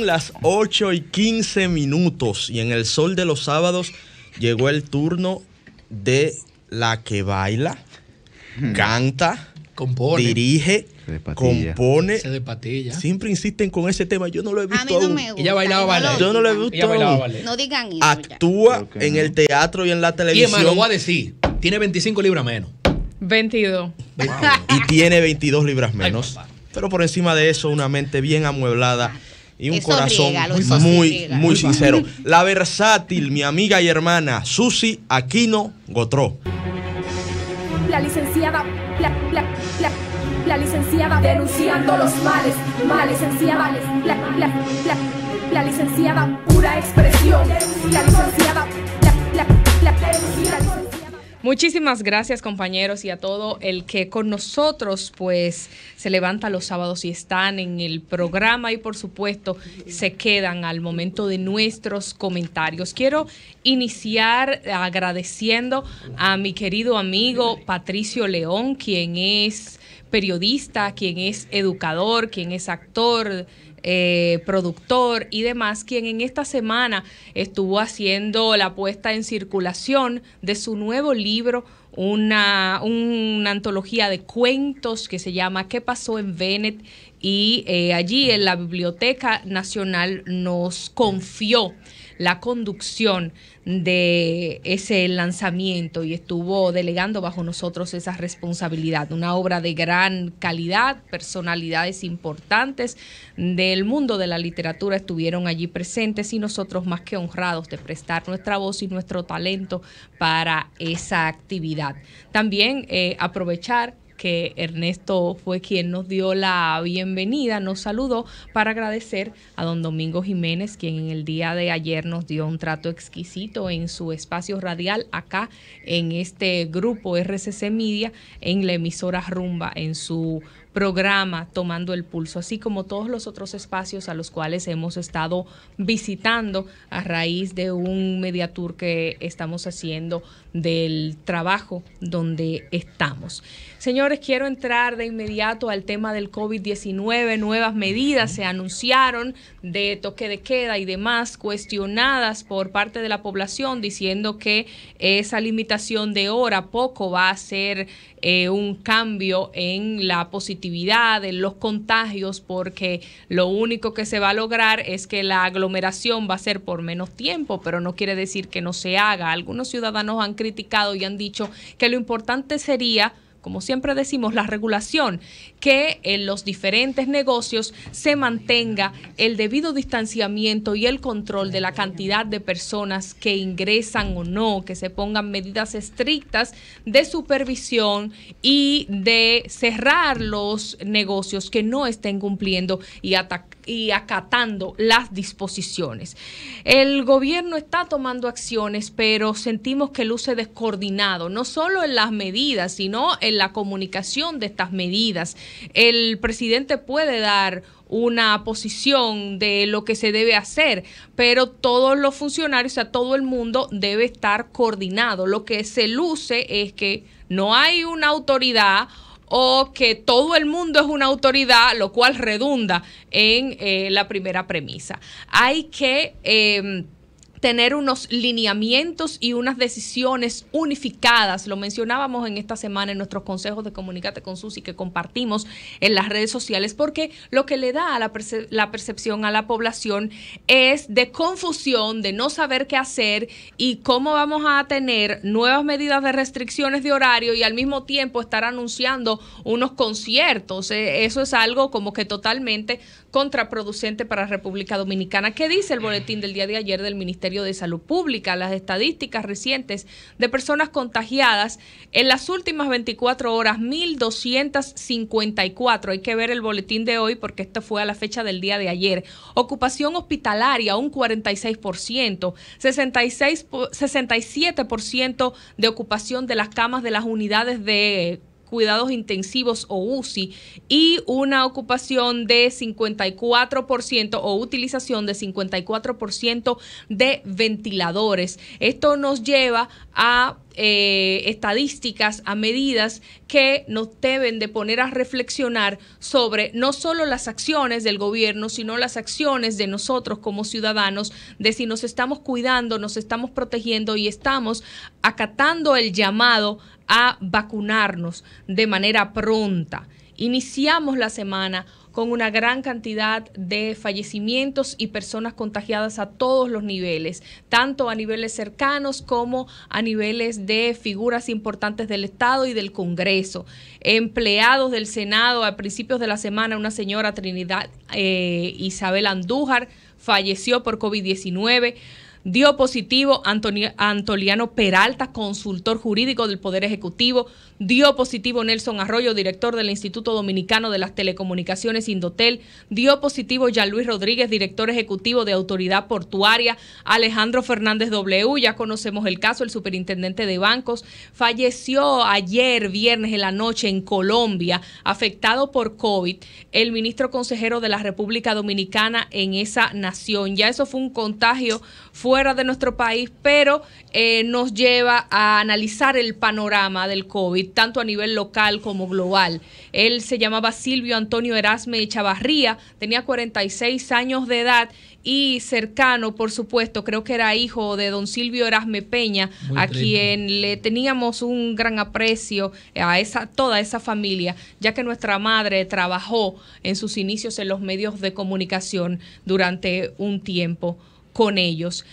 Las 8 y 15 minutos y en el sol de los sábados llegó el turno de la que baila, hmm. canta, compone. dirige, compone. Siempre insisten con ese tema. Yo no lo he visto. A mí Ella bailaba ballet. Yo no lo he No digan Actúa en el teatro y en la televisión. Y lo voy a decir. Tiene 25 libras menos. 22. y tiene 22 libras menos. pero por encima de eso, una mente bien amueblada y un corazón muy, muy, sincero. La versátil, mi amiga y hermana, Susi Aquino Gotró. La licenciada, la, licenciada denunciando los males, la licenciada, la, licenciada pura expresión, la licenciada, Muchísimas gracias compañeros y a todo el que con nosotros pues se levanta los sábados y están en el programa y por supuesto se quedan al momento de nuestros comentarios. Quiero iniciar agradeciendo a mi querido amigo Patricio León, quien es periodista, quien es educador, quien es actor eh, productor y demás, quien en esta semana estuvo haciendo la puesta en circulación de su nuevo libro una, antología de cuentos que se llama ¿Qué pasó en Venet? Y eh, allí en la Biblioteca Nacional nos confió la conducción de ese lanzamiento y estuvo delegando bajo nosotros esa responsabilidad. Una obra de gran calidad, personalidades importantes del mundo de la literatura estuvieron allí presentes y nosotros más que honrados de prestar nuestra voz y nuestro talento para esa actividad. También eh, aprovechar que Ernesto fue quien nos dio la bienvenida, nos saludó para agradecer a don Domingo Jiménez, quien en el día de ayer nos dio un trato exquisito en su espacio radial acá en este grupo RCC Media, en la emisora Rumba, en su programa Tomando el Pulso, así como todos los otros espacios a los cuales hemos estado visitando a raíz de un media que estamos haciendo del trabajo donde estamos. Señores, quiero entrar de inmediato al tema del COVID-19. Nuevas medidas se anunciaron de toque de queda y demás, cuestionadas por parte de la población diciendo que esa limitación de hora poco va a ser eh, un cambio en la positividad de en los contagios, porque lo único que se va a lograr es que la aglomeración va a ser por menos tiempo, pero no quiere decir que no se haga. Algunos ciudadanos han criticado y han dicho que lo importante sería como siempre decimos, la regulación, que en eh, los diferentes negocios se mantenga el debido distanciamiento y el control de la cantidad de personas que ingresan o no, que se pongan medidas estrictas de supervisión y de cerrar los negocios que no estén cumpliendo y atacar y acatando las disposiciones. El gobierno está tomando acciones, pero sentimos que luce descoordinado, no solo en las medidas, sino en la comunicación de estas medidas. El presidente puede dar una posición de lo que se debe hacer, pero todos los funcionarios, o sea, todo el mundo debe estar coordinado. Lo que se luce es que no hay una autoridad o que todo el mundo es una autoridad, lo cual redunda en eh, la primera premisa. Hay que... Em, tener unos lineamientos y unas decisiones unificadas. Lo mencionábamos en esta semana en nuestros consejos de Comunicate con Susi que compartimos en las redes sociales, porque lo que le da a la, la percepción a la población es de confusión, de no saber qué hacer y cómo vamos a tener nuevas medidas de restricciones de horario y al mismo tiempo estar anunciando unos conciertos. E-, eso es algo como que totalmente contraproducente para República Dominicana. ¿Qué dice el boletín del día de ayer del Ministerio? de Salud Pública. Las estadísticas recientes de personas contagiadas en las últimas 24 horas, 1.254. Hay que ver el boletín de hoy porque esto fue a la fecha del día de ayer. Ocupación hospitalaria, un 46%, 66, 67% de ocupación de las camas de las unidades de cuidados intensivos o UCI y una ocupación de 54% o utilización de 54% de ventiladores. Esto nos lleva a eh, estadísticas, a medidas que nos deben de poner a reflexionar sobre no solo las acciones del gobierno, sino las acciones de nosotros como ciudadanos, de si nos estamos cuidando, nos estamos protegiendo y estamos acatando el llamado a vacunarnos de manera pronta. Iniciamos la semana con una gran cantidad de fallecimientos y personas contagiadas a todos los niveles, tanto a niveles cercanos como a niveles de figuras importantes del Estado y del Congreso. Empleados del Senado, a principios de la semana, una señora Trinidad eh, Isabel Andújar falleció por COVID-19 dio positivo Antonio, Antoliano Peralta, consultor jurídico del Poder Ejecutivo, dio positivo Nelson Arroyo, director del Instituto Dominicano de las Telecomunicaciones Indotel, dio positivo Jean Luis Rodríguez, director ejecutivo de Autoridad Portuaria, Alejandro Fernández W, ya conocemos el caso, el superintendente de bancos, falleció ayer viernes en la noche en Colombia, afectado por COVID, el ministro consejero de la República Dominicana en esa nación. Ya eso fue un contagio, fuera de nuestro país, pero eh, nos lleva a analizar el panorama del COVID, tanto a nivel local como global. Él se llamaba Silvio Antonio Erasme Chavarría, tenía 46 años de edad y cercano, por supuesto, creo que era hijo de don Silvio Erasme Peña, a quien le teníamos un gran aprecio a esa, toda esa familia, ya que nuestra madre trabajó en sus inicios en los medios de comunicación durante un tiempo con ellos.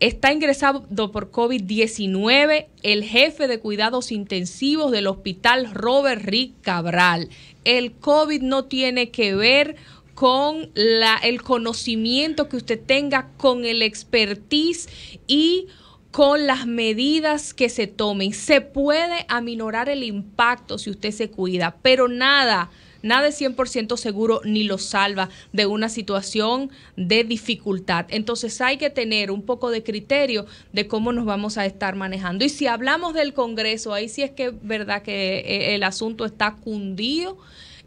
Está ingresado por COVID-19 el jefe de cuidados intensivos del hospital Robert Rick Cabral. El COVID no tiene que ver con el conocimiento que usted tenga, con el expertise y con las medidas que se tomen. Se puede aminorar el impacto si usted se cuida, pero nada Nada es 100% seguro ni lo salva de una situación de dificultad. Entonces hay que tener un poco de criterio de cómo nos vamos a estar manejando. Y si hablamos del Congreso, ahí sí es que verdad que eh, el asunto está cundido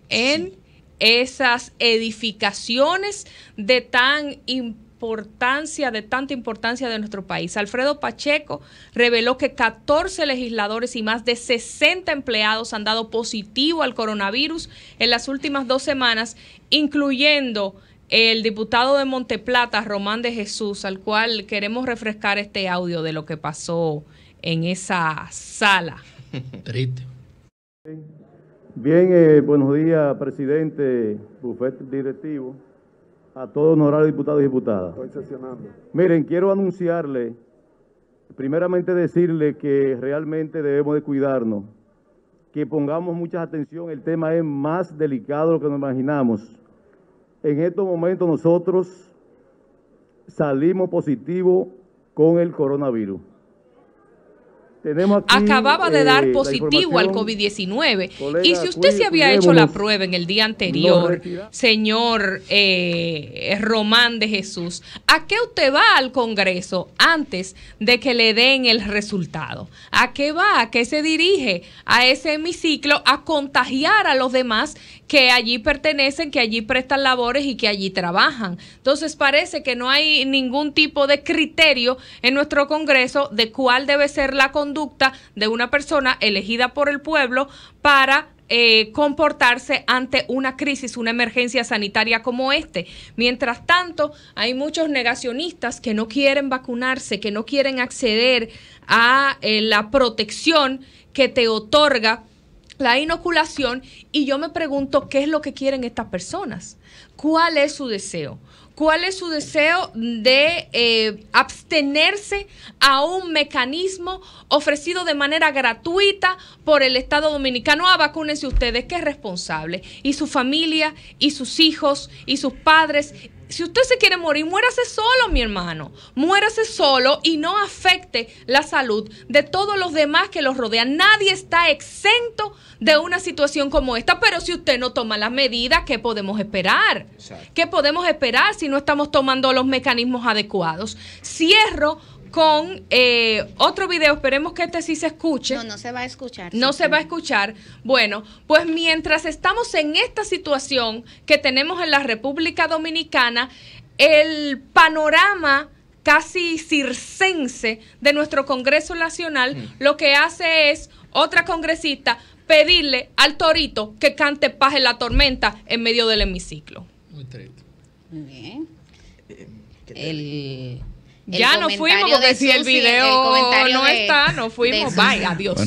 en... esas edificaciones de tan importante importancia, de tanta importancia de nuestro país. Alfredo Pacheco reveló que 14 legisladores y más de 60 empleados han dado positivo al coronavirus en las últimas dos semanas, incluyendo el diputado de Monteplata, Román de Jesús, al cual queremos refrescar este audio de lo que pasó en esa sala. Triste. Bien, eh, buenos días, presidente, bufete directivo a todos honorables diputados y diputadas. Estoy sesionando. Miren, quiero anunciarle, primeramente decirle que realmente debemos de cuidarnos, que pongamos mucha atención, el tema es más delicado de lo que nos imaginamos. En estos momentos nosotros salimos positivos con el coronavirus acababa de dar eh, positivo al COVID-19. Y si usted se había hecho la prueba en el día anterior, señor eh, Román de Jesús, ¿a qué usted va al Congreso antes de que le den el resultado? ¿A qué va? ¿A qué se dirige? A ese hemiciclo a contagiar a los demás que allí pertenecen, que allí prestan labores y que allí trabajan. Entonces parece que no hay ningún tipo de criterio en nuestro Congreso de cuál debe ser la conducta de una persona elegida por el pueblo para eh, comportarse ante una crisis, una emergencia sanitaria como este. Mientras tanto, hay muchos negacionistas que no quieren vacunarse, que no quieren acceder a eh, la protección que te otorga la inoculación y yo me pregunto qué es lo que quieren estas personas, cuál es su deseo cuál es su deseo de eh, abstenerse a un mecanismo ofrecido de manera gratuita por el Estado Dominicano. A ah, vacúnense ustedes, que es responsable. Y su familia, y sus hijos, y sus padres, si usted se quiere morir, muérase solo, mi hermano. Muérase solo y no afecte la salud de todos los demás que los rodean. Nadie está exento de una situación como esta, pero si usted no toma las medidas, ¿qué podemos esperar? ¿Qué podemos esperar si no estamos tomando los mecanismos adecuados? Cierro con eh, otro video. Esperemos que este sí se escuche. No, no se va a escuchar. No se va a escuchar. Bueno, pues mientras estamos en esta situación que tenemos en la República Dominicana, el panorama casi circense de nuestro Congreso Nacional mm. lo que hace es otra congresista pedirle al torito que cante paje la Tormenta en medio del hemiciclo. Muy triste. Muy bien. Eh, el ya no fuimos porque si el video no está, no fuimos. Bye, adiós.